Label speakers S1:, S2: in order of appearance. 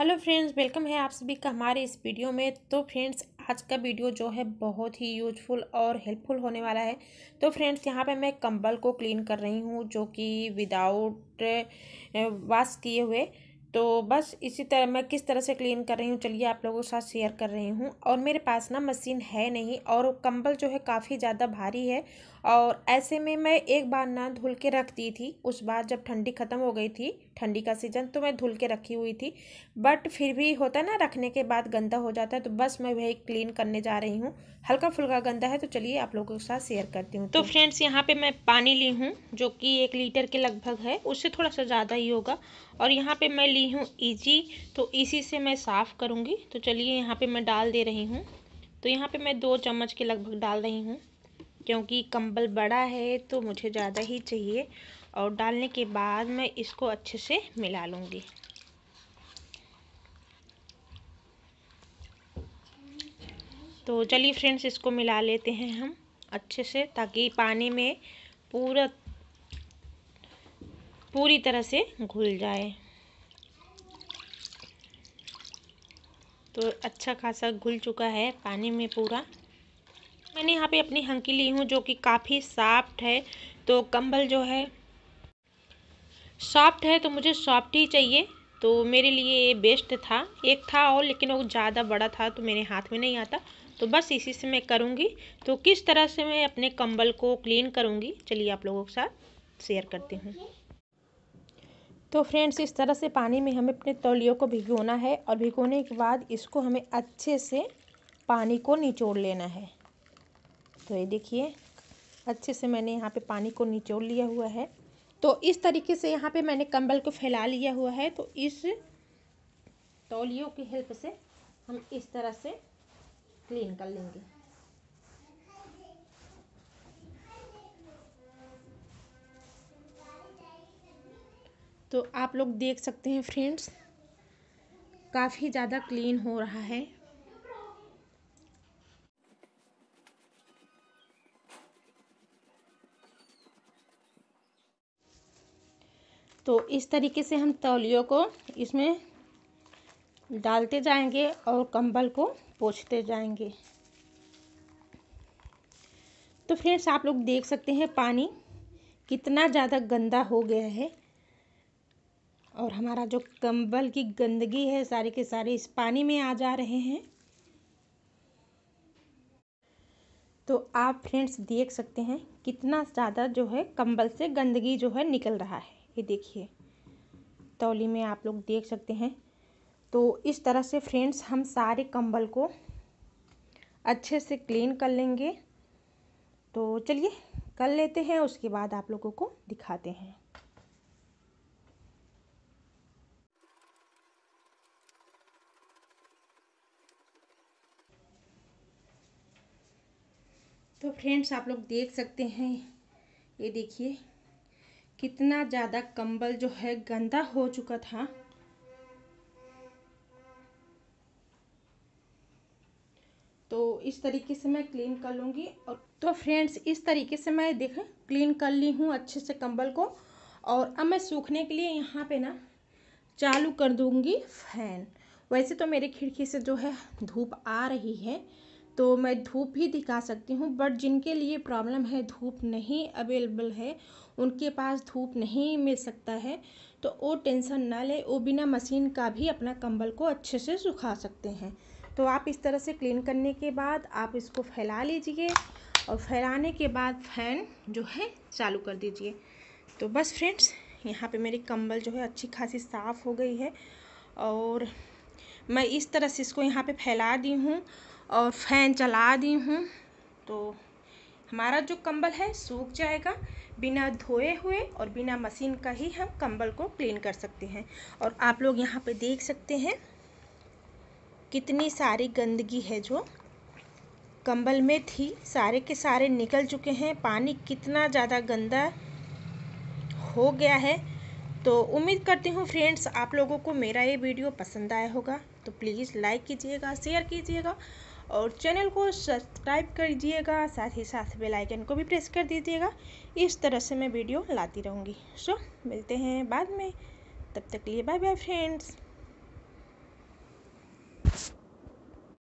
S1: hello friends welcome है आप सभी का हमारे इस वीडियो में तो फ्रेंड्स आज का वीडियो जो है बहुत ही यूजफुल और हेल्पफुल होने वाला है तो फ्रेंड्स यहाँ पे मैं कंबल को क्लीन कर रही हूँ जो कि विदाउट वाश किए हुए तो बस इसी तरह मैं किस तरह से क्लीन कर रही हूँ चलिए आप लोगों के साथ शेयर कर रही हूँ और मेरे पास ना मशीन है नहीं और कंबल जो है काफ़ी ज़्यादा भारी है और ऐसे में मैं एक बार ना धुल के रख दी थी उस बार जब ठंडी ख़त्म हो गई थी ठंडी का सीज़न तो मैं धुल के रखी हुई थी बट फिर भी होता ना रखने के बाद गंदा हो जाता है तो बस मैं वही क्लीन करने जा रही हूँ हल्का फुल्का गंदा है तो चलिए आप लोगों के साथ शेयर करती हूँ तो फ्रेंड्स यहाँ पर मैं पानी ली हूँ जो कि एक लीटर के लगभग है उससे थोड़ा सा ज़्यादा ही होगा और यहाँ पर मैं ली हूँ ईजी तो इसी से मैं साफ़ करूँगी तो चलिए यहाँ पर मैं डाल दे रही हूँ तो यहाँ पे मैं दो चम्मच के लगभग डाल रही हूँ क्योंकि कंबल बड़ा है तो मुझे ज़्यादा ही चाहिए और डालने के बाद मैं इसको अच्छे से मिला लूँगी तो चलिए फ्रेंड्स इसको मिला लेते हैं हम अच्छे से ताकि पानी में पूरा पूरी तरह से घुल जाए तो अच्छा खासा घुल चुका है पानी में पूरा मैंने यहाँ पे अपनी हंकी ली हूँ जो कि काफ़ी साफ्ट है तो कंबल जो है सॉफ्ट है तो मुझे सॉफ्ट ही चाहिए तो मेरे लिए ये बेस्ट था एक था और लेकिन वो ज़्यादा बड़ा था तो मेरे हाथ में नहीं आता तो बस इसी से मैं करूँगी तो किस तरह से मैं अपने कंबल को क्लीन करूँगी चलिए आप लोगों के साथ शेयर करती हूँ तो फ्रेंड्स इस तरह से पानी में हमें अपने तौलियों को भिगोना है और भिगोने के बाद इसको हमें अच्छे से पानी को निचोड़ लेना है तो ये देखिए अच्छे से मैंने यहाँ पे पानी को निचोड़ लिया हुआ है तो इस तरीके से यहाँ पे मैंने कंबल को फैला लिया हुआ है तो इस तौलियों की हेल्प से हम इस तरह से क्लीन कर लेंगे तो आप लोग देख सकते हैं फ्रेंड्स काफ़ी ज़्यादा क्लीन हो रहा है तो इस तरीके से हम तौलियों को इसमें डालते जाएंगे और कंबल को पोछते जाएंगे तो फ्रेंड्स आप लोग देख सकते हैं पानी कितना ज़्यादा गंदा हो गया है और हमारा जो कंबल की गंदगी है सारे के सारे इस पानी में आ जा रहे हैं तो आप फ्रेंड्स देख सकते हैं कितना ज़्यादा जो है कंबल से गंदगी जो है निकल रहा है ये देखिए तौली में आप लोग देख सकते हैं तो इस तरह से फ्रेंड्स हम सारे कंबल को अच्छे से क्लीन कर लेंगे तो चलिए कर लेते हैं उसके बाद आप लोगों को दिखाते हैं तो फ्रेंड्स आप लोग देख सकते हैं ये देखिए कितना ज़्यादा कंबल जो है गंदा हो चुका था तो इस तरीके से मैं क्लीन कर लूँगी और तो फ्रेंड्स इस तरीके से मैं देख क्लीन कर ली हूँ अच्छे से कंबल को और अब मैं सूखने के लिए यहाँ पे ना चालू कर दूँगी फैन वैसे तो मेरे खिड़की से जो है धूप आ रही है तो मैं धूप भी दिखा सकती हूँ बट जिनके लिए प्रॉब्लम है धूप नहीं अवेलेबल है उनके पास धूप नहीं मिल सकता है तो वो टेंशन ना ले वो बिना मशीन का भी अपना कंबल को अच्छे से सुखा सकते हैं तो आप इस तरह से क्लीन करने के बाद आप इसको फैला लीजिए और फैलाने के बाद फैन जो है चालू कर दीजिए तो बस फ्रेंड्स यहाँ पे मेरी कंबल जो है अच्छी खासी साफ़ हो गई है और मैं इस तरह से इसको यहाँ पे फैला दी हूँ और फैन चला दी हूँ तो हमारा जो कंबल है सूख जाएगा बिना धोए हुए और बिना मशीन का ही हम कंबल को क्लीन कर सकते हैं और आप लोग यहाँ पे देख सकते हैं कितनी सारी गंदगी है जो कंबल में थी सारे के सारे निकल चुके हैं पानी कितना ज़्यादा गंदा हो गया है तो उम्मीद करती हूँ फ्रेंड्स आप लोगों को मेरा ये वीडियो पसंद आया होगा तो प्लीज़ लाइक कीजिएगा शेयर कीजिएगा और चैनल को सब्सक्राइब कर दीजिएगा साथ ही साथ बेल आइकन को भी प्रेस कर दीजिएगा इस तरह से मैं वीडियो लाती रहूँगी सो मिलते हैं बाद में तब तक लिए बाय बाय फ्रेंड्स